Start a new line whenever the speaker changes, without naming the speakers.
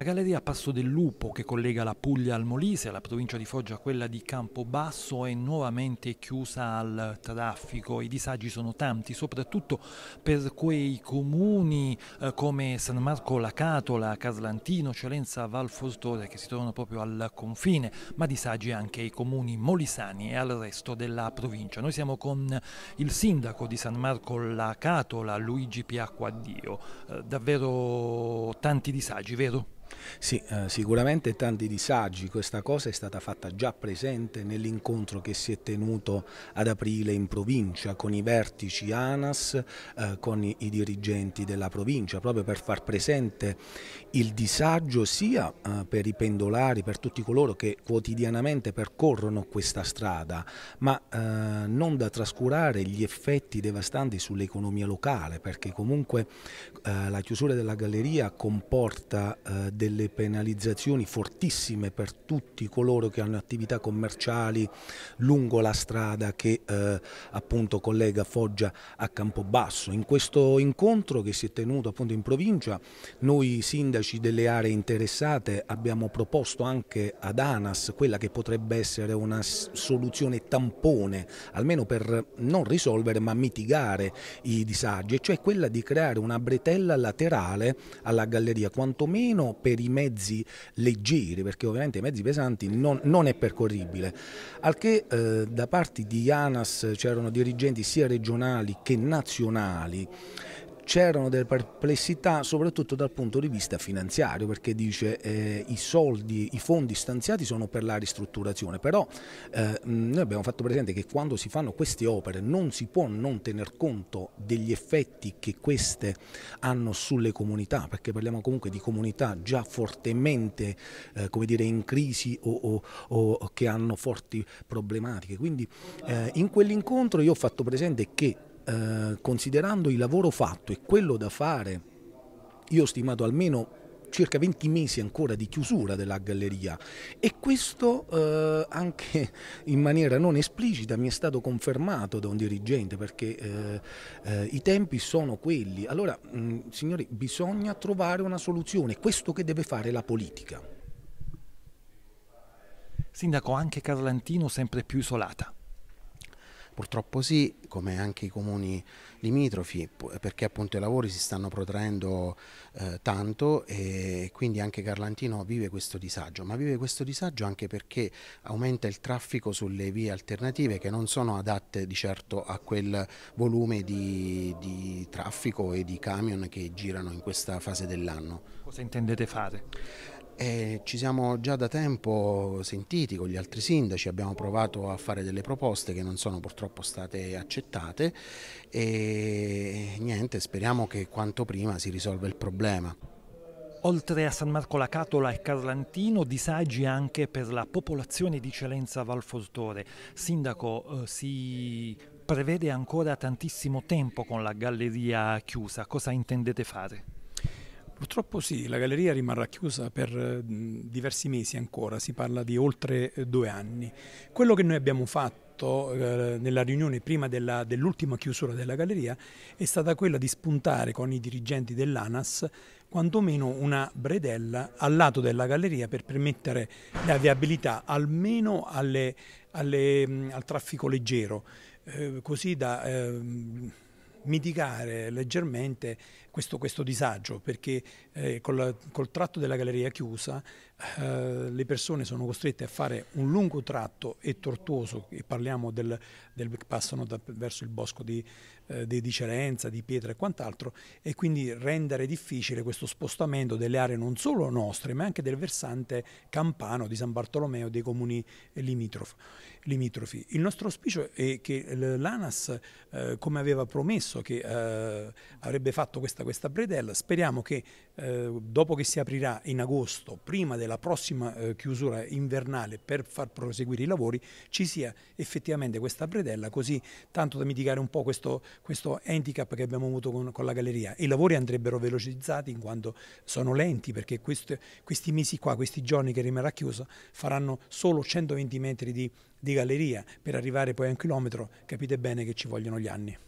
La galleria Passo del Lupo, che collega la Puglia al Molise, la provincia di Foggia a quella di Campobasso, è nuovamente chiusa al traffico. I disagi sono tanti, soprattutto per quei comuni eh, come San Marco Lacatola, Caslantino, Celenza, Valfortore, che si trovano proprio al confine, ma disagi anche ai comuni molisani e al resto della provincia. Noi siamo con il sindaco di San Marco Lacatola, Luigi Piacquaddio. Eh, davvero
tanti disagi, vero? Sì, eh, sicuramente tanti disagi, questa cosa è stata fatta già presente nell'incontro che si è tenuto ad aprile in provincia con i vertici ANAS, eh, con i, i, dirigenti della provincia, proprio per far presente il disagio sia eh, per i pendolari, per tutti coloro che quotidianamente percorrono questa strada, ma eh, non da trascurare gli effetti devastanti sull'economia locale, perché comunque eh, la chiusura della galleria comporta eh, delle penalizzazioni fortissime per tutti coloro che hanno attività commerciali lungo la strada che eh, appunto collega Foggia a Campobasso. In questo incontro che si è tenuto appunto in provincia noi sindaci delle aree interessate abbiamo proposto anche ad ANAS quella che potrebbe essere una soluzione tampone almeno per non risolvere ma mitigare i disagi, cioè quella di creare una bretella laterale alla galleria quantomeno per per i mezzi leggeri, perché ovviamente i mezzi pesanti non, non è percorribile. Al che eh, da parte di ANAS c'erano dirigenti sia regionali che nazionali c'erano delle perplessità soprattutto dal punto di vista finanziario perché dice eh, i soldi, i fondi stanziati sono per la ristrutturazione, però eh, noi abbiamo fatto presente che quando si fanno queste opere non si può non tener conto degli effetti che queste hanno sulle comunità, perché parliamo comunque di comunità già fortemente eh, come dire, in crisi o, o, o, che hanno forti problematiche. Quindi eh, in quell'incontro io ho fatto presente che eh, considerando il lavoro fatto e quello da fare, io ho stimato almeno circa 20 mesi ancora di chiusura della galleria e questo eh, anche in maniera non esplicita mi è stato confermato da un dirigente perché eh, eh, i tempi sono quelli. Allora, mh, mm, signori, bisogna trovare una soluzione, questo che deve fare la politica.
Sindaco, anche Carlantino sempre più isolata. Purtroppo sì, come anche i comuni limitrofi, perché appunto i lavori si stanno protraendo eh, tanto e quindi anche Carlantino vive questo disagio, ma vive questo disagio anche perché aumenta il traffico sulle vie alternative che non sono adatte di certo a quel volume di, di traffico e di camion che girano in questa fase dell'anno. Cosa intendete fare? E ci siamo già da tempo sentiti con gli altri sindaci, abbiamo provato a fare delle proposte che non sono purtroppo state accettate e niente, speriamo che quanto prima si risolva il problema. Oltre a San Marco la Catola e Carlantino, disagi anche per la
popolazione di Celenza Valfortore. Sindaco, eh, si prevede ancora tantissimo tempo con la galleria chiusa, cosa intendete fare? Purtroppo sì, la galleria rimarrà chiusa per eh, diversi mesi ancora, si parla di oltre
eh, due anni. Quello che noi abbiamo fatto eh, nella riunione prima dell'ultima chiusura della galleria è stata quella di spuntare con i dirigenti dell'ANAS quantomeno una bredella al lato della galleria per permettere la viabilità almeno alle, alle, mm, al traffico leggero, eh, così da... Eh, mitigare leggermente questo, questo disagio, perché eh, col, col, tratto della galleria chiusa eh, le persone sono costrette a fare un lungo tratto e tortuoso, e parliamo del, del passano da, verso il bosco di, eh, di, di Cerenza, di Pietra e quant'altro, e quindi rendere difficile questo spostamento delle aree non solo nostre, ma anche del versante campano di San Bartolomeo e dei comuni limitrofi. Il nostro auspicio è che l'ANAS, eh, come aveva promesso, Caruso che eh, avrebbe fatto questa, questa bretella. Speriamo che eh, dopo che si aprirà in agosto, prima della prossima eh, chiusura invernale per far proseguire i lavori, ci sia effettivamente questa bretella così tanto da mitigare un po' questo, questo handicap che abbiamo avuto con, con, la galleria. I lavori andrebbero velocizzati in quanto sono lenti perché questi, questi mesi qua, questi giorni che rimarrà chiuso, faranno solo 120 metri di di galleria per arrivare poi a un chilometro, capite bene che ci vogliono gli anni.